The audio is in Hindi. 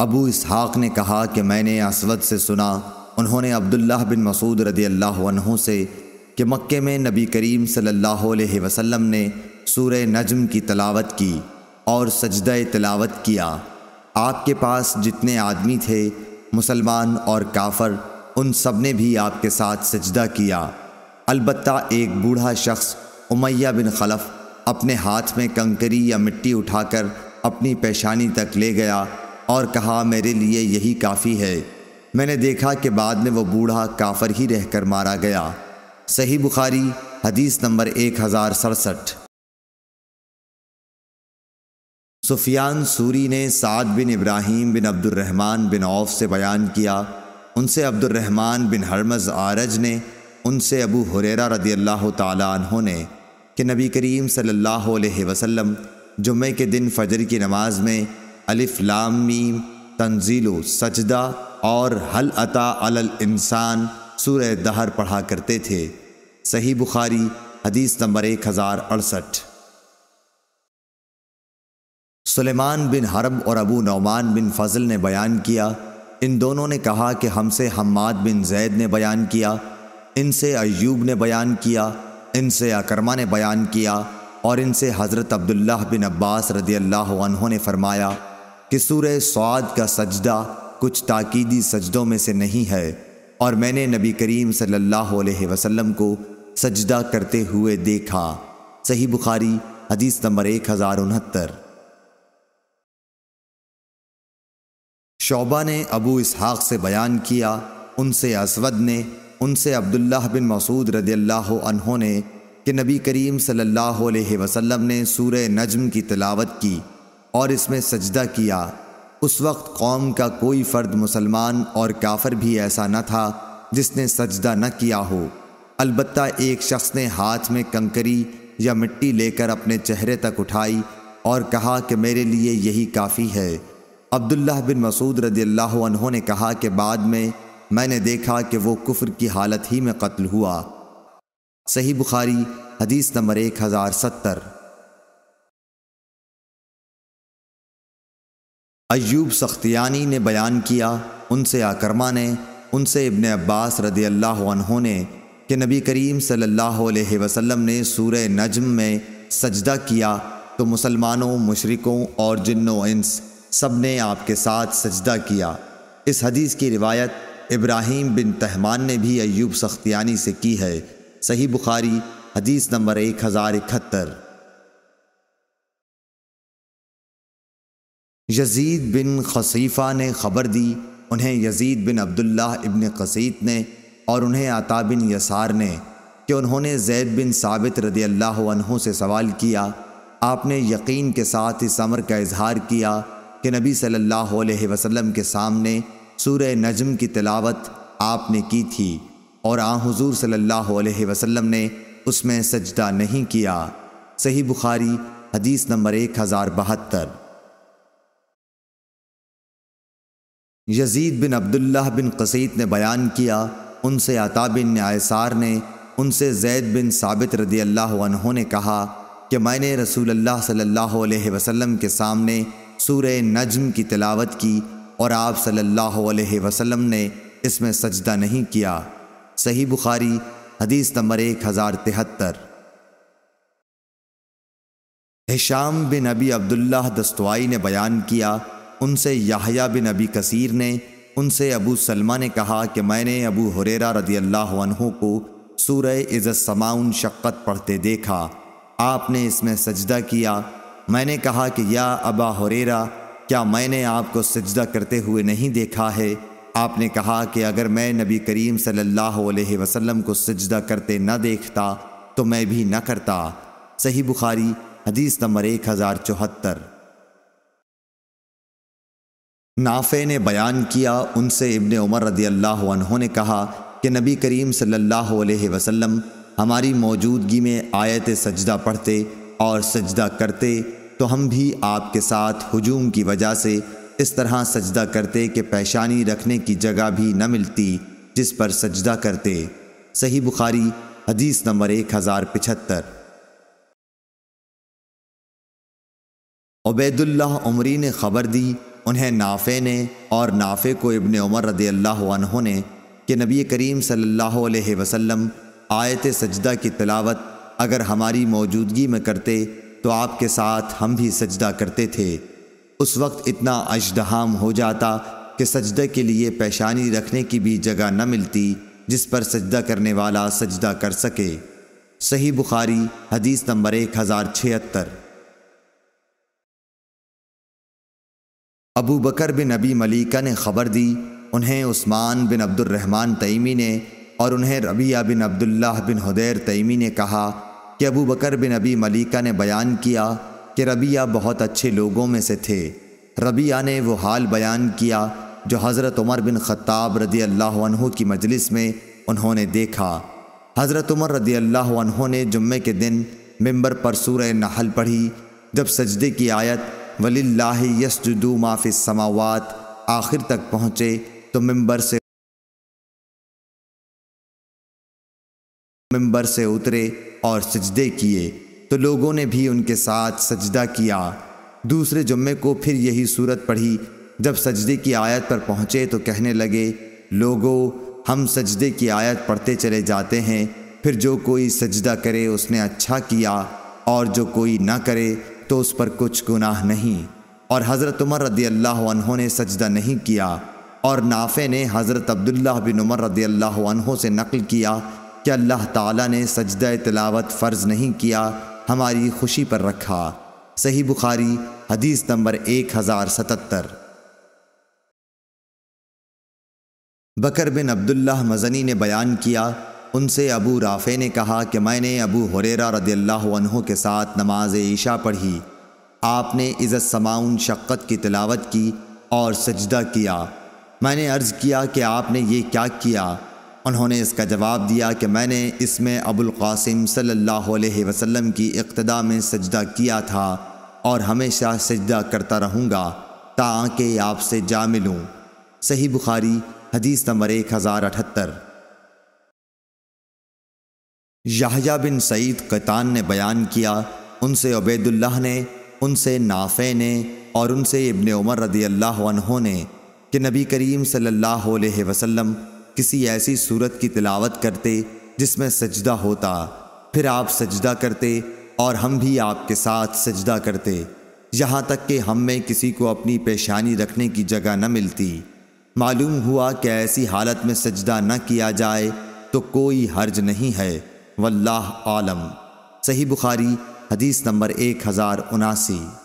अबू इसहाक ने कहा कि मैंने असवद से सुना उन्होंने अब्दुल्लाह बिन मसूद रदी अल्लाह से कि मक्के में नबी करीम सल्लल्लाहु अलैहि वसल्लम ने सूर नजम की तलावत की और सजद तलावत किया आपके पास जितने आदमी थे मुसलमान और काफर उन सब ने भी आपके साथ सजदा किया अलबत् एक बूढ़ा शख्स उमैया बिन खलफ अपने हाथ में कंकरी या मिट्टी उठाकर अपनी पेशानी तक ले गया और कहा मेरे लिए यही काफ़ी है मैंने देखा कि बाद में वह बूढ़ा काफर ही रहकर मारा गया सही बुखारी हदीस नंबर एक हज़ार सड़सठ सुफियान सूरी ने Saad bin Ibrahim bin Abdulrahman bin Auf से बयान किया उनसे अब्दुलरहमान बिन हरमज़ आरज ने उनसे अबू हुरेरा रदी अल्लाह तहों ने कि नबी करीम सल्लल्लाहु अलैहि वसल्लम जुम्मे के दिन फजर की नमाज में अलिफ्लामीम तंजीलो सजदा और हल अता अल इंसान सूर दहर पढ़ा करते थे सही बुखारी हदीस नंबर एक हज़ार अड़सठ सलेमान बिन हरब और अबू नौमान बिन फजल ने बयान किया इन दोनों ने कहा कि हमसे हम्माद बिन जैद ने बयान किया इनसे अयूब ने बयान किया इनसे अकरमा ने बयान किया और इनसे हज़रत अब्दुल्लाह बिन अब्बास रदी अल्लाह ने फरमाया कि सूर स्वाद का सजदा कुछ ताकीदी सजदों में से नहीं है और मैंने नबी करीम सल्लल्लाहु अलैहि वसल्लम को सजदा करते हुए देखा सही बुखारी हदीस नंबर एक हज़ार उनहत्तर शोबा ने अबू इसहाक से बयान किया उनसे असवद ने उनसे अब्दुल्लाह बिन मसूद रदी ने कि नबी करीम सल्लल्लाहु अलैहि वसल्लम ने सूर नजम की तलावत की और इसमें सजदा किया उस वक्त कौम का कोई फ़र्द मुसलमान और काफर भी ऐसा न था जिसने सजदा न किया हो अलबत् एक शख्स ने हाथ में कंकरी या मिट्टी लेकर अपने चेहरे तक उठाई और कहा कि मेरे लिए यही काफ़ी है अब्दुल्ला बिन मसूद रदी अल्लाह ने कहा कि बाद में मैंने देखा कि वो कुफ्र की हालत ही में कत्ल हुआ सही बुखारी हदीस नंबर एक हज़ार सत्तर अयूब सख्तियानी ने बयान किया उनसे आकरमा ने उनसे इब्ने अब्बास रदी अल्लाह ने कि नबी करीम सल्लल्लाहु अलैहि वसल्लम ने सूर नजम में सजदा किया तो मुसलमानों मशरकों और जिन्नो इंस सब ने आपके साथ सजदा किया इस हदीस की रिवायत इब्राहिम बिन तहमान ने भी अयूब सख्तियानी से की है सही बुखारी हदीस नंबर एक हज़ार इकहत्तर यजीद बिन खसीफ़ा ने ख़बर दी उन्हें यजीद बिन अब्दुल्ला इबन कसीत ने और उन्हें आता बिन यसार ने कि उन्होंने जैद बिन साबित रदी अल्लाह से सवाल किया आपने यकीन के साथ इस अमर का इजहार किया कि नबी सल्लल्लाहु अलैहि वसल्लम के सामने सूर्य नजम की तलावत आपने की थी और आ हजूर सल्लल्लाहु अलैहि वसल्लम ने उसमें सजदा नहीं किया सही बुखारी हदीस नंबर एक हज़ार बहत्तर यजीद बिन अब्दुल्लाह बिन कसीत ने बयान किया उनसे अता बिन आयसार ने उनसे जैद बिन साबित रदी अल्लाह ने कहा कि मैंने रसूल अल्लाह सल्लल्लाहु अलैहि वसल्लम के सामने सूर नजम की तिलावत की और आप सल्लल्लाहु अलैहि वसल्लम ने इसमें सजदा नहीं किया सही बुखारी हदीस नंबर एक हज़ार तिहत्तर हिशाम बिन अबी अब्दुल्ला दस्तवाई ने बयान किया उनसे याहया बिन अबी कसीर ने उनसे अबू सलमा ने कहा कि मैंने अबू हुरेरा रदी अल्लाह को सूरह समाउन शक्क़त पढ़ते देखा आपने इसमें सजदा किया मैंने कहा कि या अबा हुरेरा क्या मैंने आपको सजदा करते हुए नहीं देखा है आपने कहा कि अगर मैं नबी करीम सल्लल्लाहु अलैहि वसल्लम को सजदा करते न देखता तो मैं भी न करता सही बुखारी हदीस नंबर एक हज़ार चौहत्तर नाफ़े ने बयान किया उनसे इबन उमर रदी अल्लाह ने कहा कि नबी करीम सल्लल्लाहु अलैहि वसल्लम हमारी मौजूदगी में आयत सजदा पढ़ते और सजदा करते तो हम भी आपके साथ हजूम की वजह से इस तरह सजदा करते कि पेशानी रखने की जगह भी न मिलती जिस पर सजदा करते सही बुखारी हदीस नंबर एक हज़ार पिछहत्तर उबैदुल्ला उमरी ने खबर दी उन्हें नाफे ने और नाफे को इबन उमर रदी अल्लाह ने कि नबी करीम सल्लल्लाहु अलैहि वसल्लम आयत सजदा की तलावत अगर हमारी मौजूदगी में करते तो आपके साथ हम भी सजदा करते थे उस वक्त इतना अजदहाम हो जाता कि सजदे के लिए पेशानी रखने की भी जगह न मिलती जिस पर सजदा करने वाला सजदा कर सके सही बुखारी हदीस नंबर एक हज़ार छिहत्तर अबू बकर बिन अबी मलिका ने खबर दी उन्हें उस्मान बिन अब्दुलरहमान तयमी ने और उन्हें रबिया बिन अब्दुल्लाह बिन हदैर तयमी ने कहा कि अबू बकर बिन अबी मलिका ने बयान किया कि रबिया बहुत अच्छे लोगों में से थे रबिया ने वो हाल बयान किया जो हज़रत उमर बिन ख़त्ताब रदी अल्लाह की मजलिस में उन्होंने देखा हज़रत उमर रदी अल्लाह ने जुम्मे के दिन मंबर पर सूर नहल पढ़ी जब सजदे की आयत वलिल्ला यसजुदू माफ़ समावात आखिर तक पहुँचे तो मिंबर से मिंबर से उतरे और सजदे किए तो लोगों ने भी उनके साथ सजदा किया दूसरे जुम्मे को फिर यही सूरत पढ़ी जब सजदे की आयत पर पहुँचे तो कहने लगे लोगों हम सजदे की आयत पढ़ते चले जाते हैं फिर जो कोई सजदा करे उसने अच्छा किया और जो कोई ना करे तो उस पर कुछ गुनाह नहीं और हज़रत उमर रदी अल्लाह ने सजदा नहीं किया और नाफे ने हज़रत अब्दुल्ला बिन उमर रदी अल्लाह से नकल किया कि अल्लाह ताला ने सजदा तलावत फ़र्ज़ नहीं किया हमारी खुशी पर रखा सही बुखारी हदीस नंबर एक हज़ार सतर बकर बिन अब्दुल्ला मज़नी ने बयान किया उनसे अबू राफ़े ने कहा कि मैंने अबू हुरेरा रदील्ला के साथ नमाज ईशा पढ़ी आपने इज़्ज़त समाउन शक्क़त की तिलावत की और सजदा किया मैंने अर्ज़ किया कि आपने ये क्या किया उन्होंने इसका जवाब दिया कि मैंने इसमें अबुल कासिम सल्लल्लाहु अलैहि वसल्लम की इक्तदा में सजदा किया था और हमेशा सजदा करता रहूँगा ताकि आपसे जा मिलूँ सही बुखारी हदीस नंबर एक हज़ार अठहत्तर याहिया बिन सईद कतान ने बयान किया उनसे अबैदुल्लाह ने उनसे नाफे ने और उनसे इबन उमर रदी अल्लाह ने कि नबी करीम सल्लल्लाहु अलैहि वसल्लम किसी ऐसी सूरत की तिलावत करते जिसमें सजदा होता फिर आप सजदा करते और हम भी आपके साथ सजदा करते यहाँ तक कि हम में किसी को अपनी पेशानी रखने की जगह न मिलती मालूम हुआ कि ऐसी हालत में सजदा न किया जाए तो कोई हर्ज नहीं है वल्लाह आलम सही बुखारी हदीस नंबर एक हज़ार उनासी